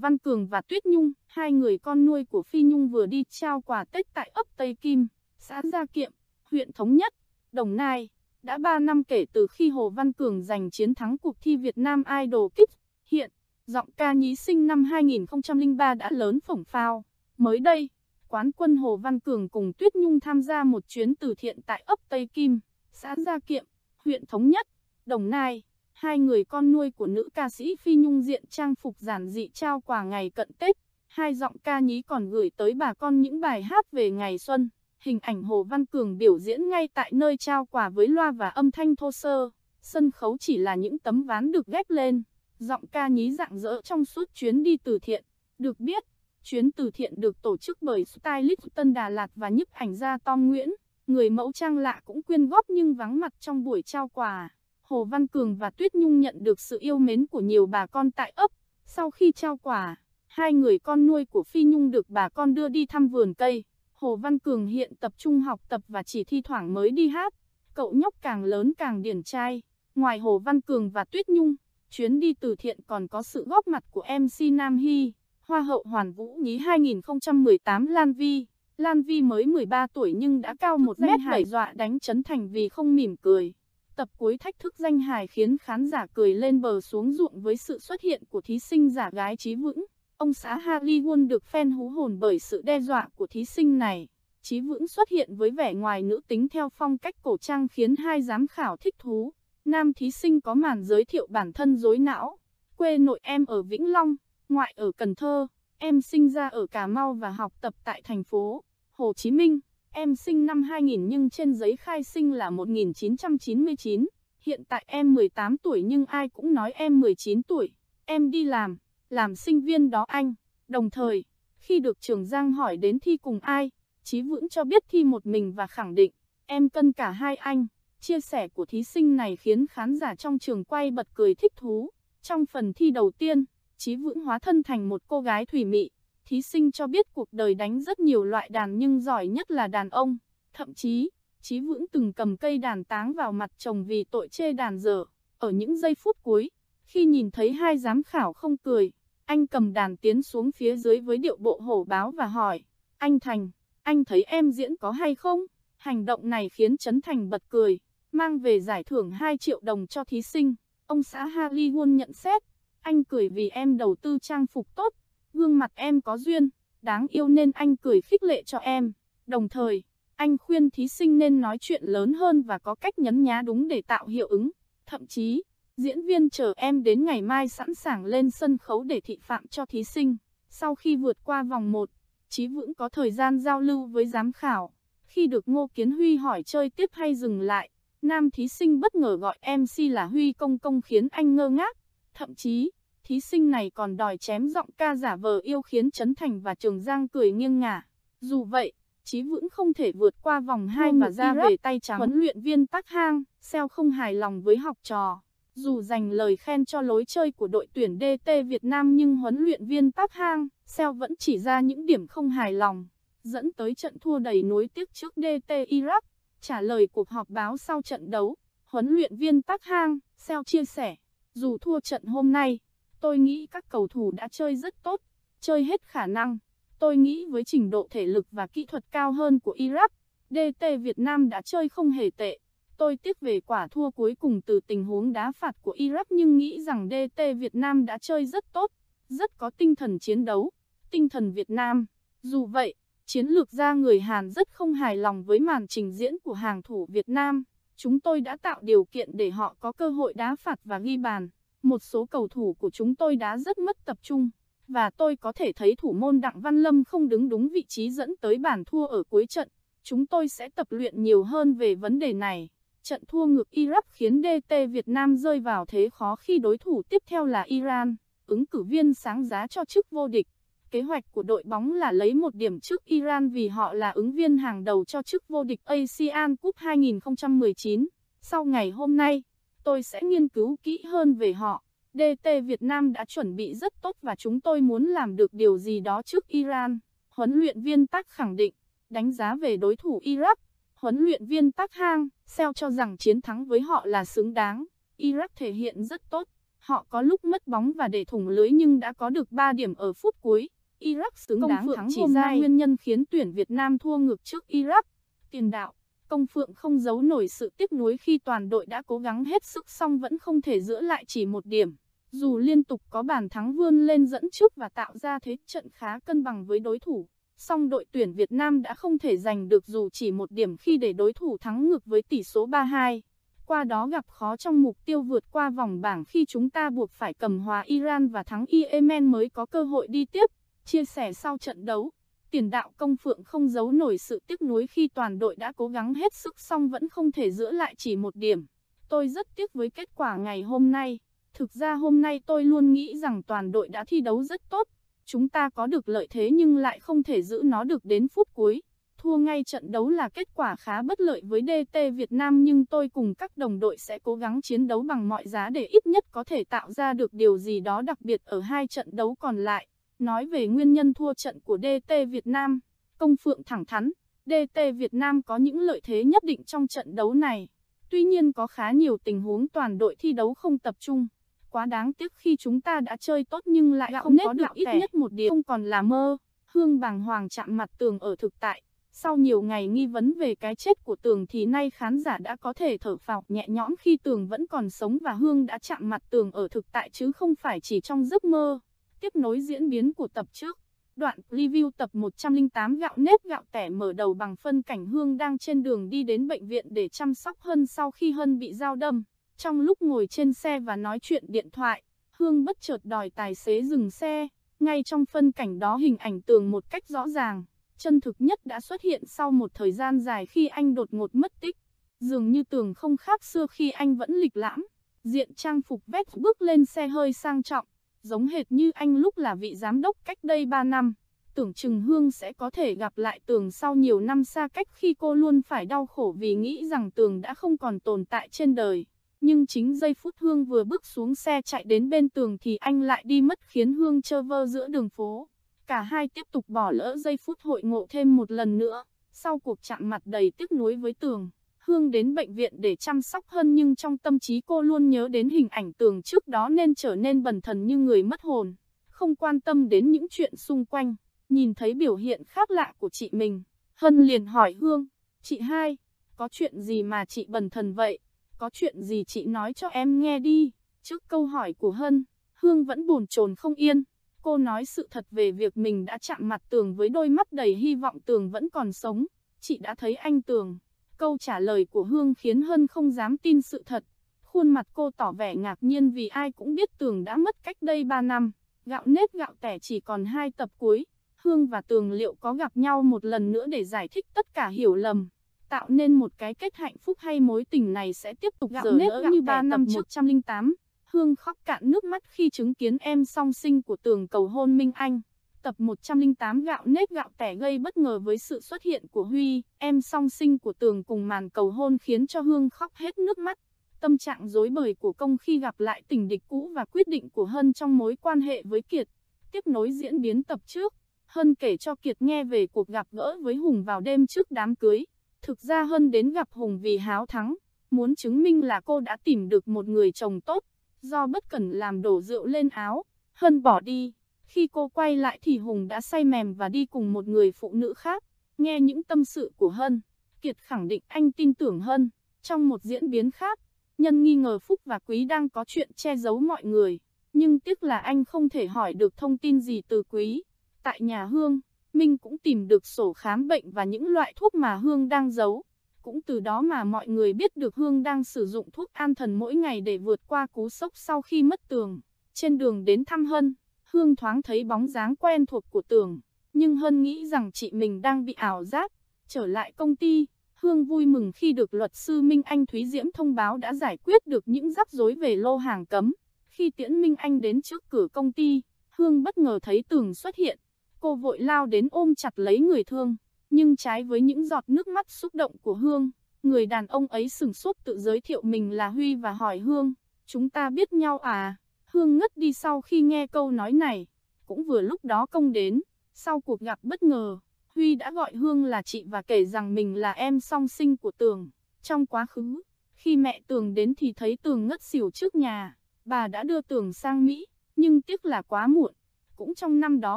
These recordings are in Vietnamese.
Văn Cường và Tuyết Nhung, hai người con nuôi của Phi Nhung vừa đi trao quà Tết tại ấp Tây Kim, xã Gia Kiệm, huyện Thống Nhất, Đồng Nai. Đã 3 năm kể từ khi Hồ Văn Cường giành chiến thắng cuộc thi Việt Nam Idol Kids, hiện, giọng ca nhí sinh năm 2003 đã lớn phổng phao. Mới đây, quán quân Hồ Văn Cường cùng Tuyết Nhung tham gia một chuyến từ thiện tại ấp Tây Kim, xã Gia Kiệm, huyện Thống Nhất, Đồng Nai. Hai người con nuôi của nữ ca sĩ Phi Nhung diện trang phục giản dị trao quà ngày cận Tết. Hai giọng ca nhí còn gửi tới bà con những bài hát về ngày xuân. Hình ảnh Hồ Văn Cường biểu diễn ngay tại nơi trao quà với loa và âm thanh thô sơ. Sân khấu chỉ là những tấm ván được ghép lên. Giọng ca nhí dạng dỡ trong suốt chuyến đi từ thiện. Được biết, chuyến từ thiện được tổ chức bởi stylist Tân Đà Lạt và nhiếp ảnh gia Tom Nguyễn. Người mẫu trang lạ cũng quyên góp nhưng vắng mặt trong buổi trao quà. Hồ Văn Cường và Tuyết Nhung nhận được sự yêu mến của nhiều bà con tại ấp. Sau khi trao quà, hai người con nuôi của Phi Nhung được bà con đưa đi thăm vườn cây. Hồ Văn Cường hiện tập trung học tập và chỉ thi thoảng mới đi hát. Cậu nhóc càng lớn càng điển trai. Ngoài Hồ Văn Cường và Tuyết Nhung, chuyến đi từ thiện còn có sự góp mặt của MC Nam Hy, Hoa hậu Hoàn Vũ Nhí 2018 Lan Vi. Lan Vi mới 13 tuổi nhưng đã cao 1 mét 7 dọa đánh chấn thành vì không mỉm cười. Tập cuối thách thức danh hài khiến khán giả cười lên bờ xuống ruộng với sự xuất hiện của thí sinh giả gái trí vững. Ông xã Harry Won được phen hú hồn bởi sự đe dọa của thí sinh này. Trí vững xuất hiện với vẻ ngoài nữ tính theo phong cách cổ trang khiến hai giám khảo thích thú. Nam thí sinh có màn giới thiệu bản thân dối não. Quê nội em ở Vĩnh Long, ngoại ở Cần Thơ. Em sinh ra ở Cà Mau và học tập tại thành phố Hồ Chí Minh. Em sinh năm 2000 nhưng trên giấy khai sinh là 1999, hiện tại em 18 tuổi nhưng ai cũng nói em 19 tuổi. Em đi làm, làm sinh viên đó anh. Đồng thời, khi được trường Giang hỏi đến thi cùng ai, Chí Vững cho biết thi một mình và khẳng định, em cân cả hai anh. Chia sẻ của thí sinh này khiến khán giả trong trường quay bật cười thích thú. Trong phần thi đầu tiên, Chí Vững hóa thân thành một cô gái thủy mị. Thí sinh cho biết cuộc đời đánh rất nhiều loại đàn nhưng giỏi nhất là đàn ông. Thậm chí, Chí Vững từng cầm cây đàn táng vào mặt chồng vì tội chê đàn dở. Ở những giây phút cuối, khi nhìn thấy hai giám khảo không cười, anh cầm đàn tiến xuống phía dưới với điệu bộ hổ báo và hỏi. Anh Thành, anh thấy em diễn có hay không? Hành động này khiến Trấn Thành bật cười, mang về giải thưởng 2 triệu đồng cho thí sinh. Ông xã Hollywood nhận xét, anh cười vì em đầu tư trang phục tốt, gương mặt em có duyên, đáng yêu nên anh cười khích lệ cho em. Đồng thời, anh khuyên thí sinh nên nói chuyện lớn hơn và có cách nhấn nhá đúng để tạo hiệu ứng. Thậm chí, diễn viên chờ em đến ngày mai sẵn sàng lên sân khấu để thị phạm cho thí sinh. Sau khi vượt qua vòng 1, Chí Vững có thời gian giao lưu với giám khảo. Khi được Ngô Kiến Huy hỏi chơi tiếp hay dừng lại, nam thí sinh bất ngờ gọi MC là Huy Công Công khiến anh ngơ ngác. Thậm chí, thí sinh này còn đòi chém giọng ca giả vờ yêu khiến Trấn Thành và Trường Giang cười nghiêng ngả. Dù vậy, Chí Vững không thể vượt qua vòng 2 và ra về tay trắng. Huấn luyện viên Park Hang, Seo không hài lòng với học trò. Dù dành lời khen cho lối chơi của đội tuyển DT Việt Nam nhưng huấn luyện viên Park Hang, Seo vẫn chỉ ra những điểm không hài lòng, dẫn tới trận thua đầy nối tiếc trước DT Iraq. Trả lời cuộc họp báo sau trận đấu, huấn luyện viên Park Hang, Seo chia sẻ, dù thua trận hôm nay, Tôi nghĩ các cầu thủ đã chơi rất tốt, chơi hết khả năng. Tôi nghĩ với trình độ thể lực và kỹ thuật cao hơn của Iraq, DT Việt Nam đã chơi không hề tệ. Tôi tiếc về quả thua cuối cùng từ tình huống đá phạt của Iraq nhưng nghĩ rằng DT Việt Nam đã chơi rất tốt, rất có tinh thần chiến đấu, tinh thần Việt Nam. Dù vậy, chiến lược gia người Hàn rất không hài lòng với màn trình diễn của hàng thủ Việt Nam. Chúng tôi đã tạo điều kiện để họ có cơ hội đá phạt và ghi bàn một số cầu thủ của chúng tôi đã rất mất tập trung, và tôi có thể thấy thủ môn Đặng Văn Lâm không đứng đúng vị trí dẫn tới bàn thua ở cuối trận. Chúng tôi sẽ tập luyện nhiều hơn về vấn đề này. Trận thua ngược Iraq khiến DT Việt Nam rơi vào thế khó khi đối thủ tiếp theo là Iran, ứng cử viên sáng giá cho chức vô địch. Kế hoạch của đội bóng là lấy một điểm trước Iran vì họ là ứng viên hàng đầu cho chức vô địch ASEAN Cup 2019. Sau ngày hôm nay, tôi sẽ nghiên cứu kỹ hơn về họ. DT Việt Nam đã chuẩn bị rất tốt và chúng tôi muốn làm được điều gì đó trước Iran. Huấn luyện viên Tắc khẳng định, đánh giá về đối thủ Iraq, huấn luyện viên Tắc Hang, Seo cho rằng chiến thắng với họ là xứng đáng. Iraq thể hiện rất tốt, họ có lúc mất bóng và để thủng lưới nhưng đã có được 3 điểm ở phút cuối. Iraq xứng Công đáng Phượng thắng chỉ ra nguyên nhân khiến tuyển Việt Nam thua ngược trước Iraq. Tiền đạo Công Phượng không giấu nổi sự tiếc nuối khi toàn đội đã cố gắng hết sức xong vẫn không thể giữ lại chỉ một điểm. Dù liên tục có bàn thắng vươn lên dẫn trước và tạo ra thế trận khá cân bằng với đối thủ, song đội tuyển Việt Nam đã không thể giành được dù chỉ một điểm khi để đối thủ thắng ngược với tỷ số 3-2. Qua đó gặp khó trong mục tiêu vượt qua vòng bảng khi chúng ta buộc phải cầm hòa Iran và thắng Yemen mới có cơ hội đi tiếp. Chia sẻ sau trận đấu, Tiền đạo công phượng không giấu nổi sự tiếc nuối khi toàn đội đã cố gắng hết sức xong vẫn không thể giữ lại chỉ một điểm. Tôi rất tiếc với kết quả ngày hôm nay. Thực ra hôm nay tôi luôn nghĩ rằng toàn đội đã thi đấu rất tốt. Chúng ta có được lợi thế nhưng lại không thể giữ nó được đến phút cuối. Thua ngay trận đấu là kết quả khá bất lợi với DT Việt Nam nhưng tôi cùng các đồng đội sẽ cố gắng chiến đấu bằng mọi giá để ít nhất có thể tạo ra được điều gì đó đặc biệt ở hai trận đấu còn lại. Nói về nguyên nhân thua trận của DT Việt Nam, Công Phượng thẳng thắn, DT Việt Nam có những lợi thế nhất định trong trận đấu này. Tuy nhiên có khá nhiều tình huống toàn đội thi đấu không tập trung. Quá đáng tiếc khi chúng ta đã chơi tốt nhưng lại Gạo không có được ít nhất một điểm. Không còn là mơ, Hương bàng hoàng chạm mặt tường ở thực tại. Sau nhiều ngày nghi vấn về cái chết của tường thì nay khán giả đã có thể thở phào nhẹ nhõm khi tường vẫn còn sống và Hương đã chạm mặt tường ở thực tại chứ không phải chỉ trong giấc mơ. Tiếp nối diễn biến của tập trước, đoạn review tập 108 gạo nếp gạo tẻ mở đầu bằng phân cảnh Hương đang trên đường đi đến bệnh viện để chăm sóc Hân sau khi Hân bị dao đâm. Trong lúc ngồi trên xe và nói chuyện điện thoại, Hương bất chợt đòi tài xế dừng xe. Ngay trong phân cảnh đó hình ảnh tường một cách rõ ràng, chân thực nhất đã xuất hiện sau một thời gian dài khi anh đột ngột mất tích. Dường như tường không khác xưa khi anh vẫn lịch lãm, diện trang phục vét bước lên xe hơi sang trọng, Giống hệt như anh lúc là vị giám đốc cách đây 3 năm, tưởng chừng Hương sẽ có thể gặp lại Tường sau nhiều năm xa cách khi cô luôn phải đau khổ vì nghĩ rằng Tường đã không còn tồn tại trên đời. Nhưng chính giây phút Hương vừa bước xuống xe chạy đến bên tường thì anh lại đi mất khiến Hương chơ vơ giữa đường phố. Cả hai tiếp tục bỏ lỡ giây phút hội ngộ thêm một lần nữa, sau cuộc chạm mặt đầy tiếc nuối với tường. Hương đến bệnh viện để chăm sóc hơn nhưng trong tâm trí cô luôn nhớ đến hình ảnh tường trước đó nên trở nên bần thần như người mất hồn, không quan tâm đến những chuyện xung quanh. Nhìn thấy biểu hiện khác lạ của chị mình, Hân liền hỏi Hương, chị hai, có chuyện gì mà chị bần thần vậy? Có chuyện gì chị nói cho em nghe đi? Trước câu hỏi của Hân, Hương vẫn buồn chồn không yên. Cô nói sự thật về việc mình đã chạm mặt Tường với đôi mắt đầy hy vọng Tường vẫn còn sống. Chị đã thấy anh Tường, Câu trả lời của Hương khiến Hân không dám tin sự thật. Khuôn mặt cô tỏ vẻ ngạc nhiên vì ai cũng biết Tường đã mất cách đây 3 năm. Gạo nếp gạo tẻ chỉ còn hai tập cuối. Hương và Tường liệu có gặp nhau một lần nữa để giải thích tất cả hiểu lầm. Tạo nên một cái kết hạnh phúc hay mối tình này sẽ tiếp tục gạo nếp gạo như 3 năm trước 108. Hương khóc cạn nước mắt khi chứng kiến em song sinh của Tường cầu hôn Minh Anh. Tập 108 gạo nếp gạo tẻ gây bất ngờ với sự xuất hiện của Huy, em song sinh của Tường cùng màn cầu hôn khiến cho Hương khóc hết nước mắt. Tâm trạng dối bời của công khi gặp lại tình địch cũ và quyết định của Hân trong mối quan hệ với Kiệt. Tiếp nối diễn biến tập trước, Hân kể cho Kiệt nghe về cuộc gặp gỡ với Hùng vào đêm trước đám cưới. Thực ra Hân đến gặp Hùng vì háo thắng, muốn chứng minh là cô đã tìm được một người chồng tốt, do bất cẩn làm đổ rượu lên áo, Hân bỏ đi. Khi cô quay lại thì Hùng đã say mềm và đi cùng một người phụ nữ khác. Nghe những tâm sự của Hân, Kiệt khẳng định anh tin tưởng Hân. Trong một diễn biến khác, nhân nghi ngờ Phúc và Quý đang có chuyện che giấu mọi người. Nhưng tiếc là anh không thể hỏi được thông tin gì từ Quý. Tại nhà Hương, Minh cũng tìm được sổ khám bệnh và những loại thuốc mà Hương đang giấu. Cũng từ đó mà mọi người biết được Hương đang sử dụng thuốc an thần mỗi ngày để vượt qua cú sốc sau khi mất tường. Trên đường đến thăm Hân, Hương thoáng thấy bóng dáng quen thuộc của tường, nhưng Hân nghĩ rằng chị mình đang bị ảo giác. Trở lại công ty, Hương vui mừng khi được luật sư Minh Anh Thúy Diễm thông báo đã giải quyết được những rắc rối về lô hàng cấm. Khi Tiễn Minh Anh đến trước cửa công ty, Hương bất ngờ thấy tường xuất hiện. Cô vội lao đến ôm chặt lấy người thương, nhưng trái với những giọt nước mắt xúc động của Hương, người đàn ông ấy sừng sốt tự giới thiệu mình là Huy và hỏi Hương, chúng ta biết nhau à? Hương ngất đi sau khi nghe câu nói này, cũng vừa lúc đó công đến, sau cuộc gặp bất ngờ, Huy đã gọi Hương là chị và kể rằng mình là em song sinh của Tường. Trong quá khứ, khi mẹ Tường đến thì thấy Tường ngất xỉu trước nhà, bà đã đưa Tường sang Mỹ, nhưng tiếc là quá muộn. Cũng trong năm đó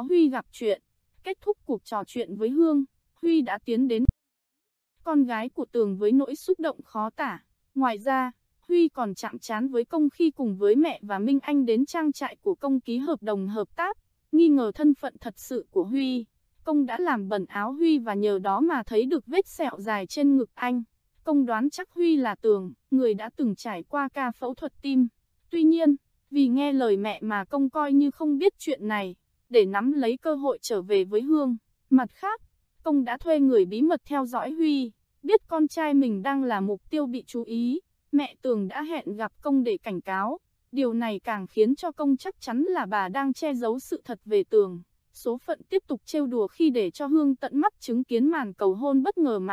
Huy gặp chuyện, kết thúc cuộc trò chuyện với Hương, Huy đã tiến đến con gái của Tường với nỗi xúc động khó tả. Ngoài ra, Huy còn chạm chán với công khi cùng với mẹ và Minh Anh đến trang trại của công ký hợp đồng hợp tác, nghi ngờ thân phận thật sự của Huy. Công đã làm bẩn áo Huy và nhờ đó mà thấy được vết sẹo dài trên ngực anh. Công đoán chắc Huy là Tường, người đã từng trải qua ca phẫu thuật tim. Tuy nhiên, vì nghe lời mẹ mà công coi như không biết chuyện này, để nắm lấy cơ hội trở về với Hương. Mặt khác, công đã thuê người bí mật theo dõi Huy, biết con trai mình đang là mục tiêu bị chú ý, mẹ Tường đã hẹn gặp công để cảnh cáo. Điều này càng khiến cho công chắc chắn là bà đang che giấu sự thật về Tường. Số phận tiếp tục trêu đùa khi để cho Hương tận mắt chứng kiến màn cầu hôn bất ngờ mà.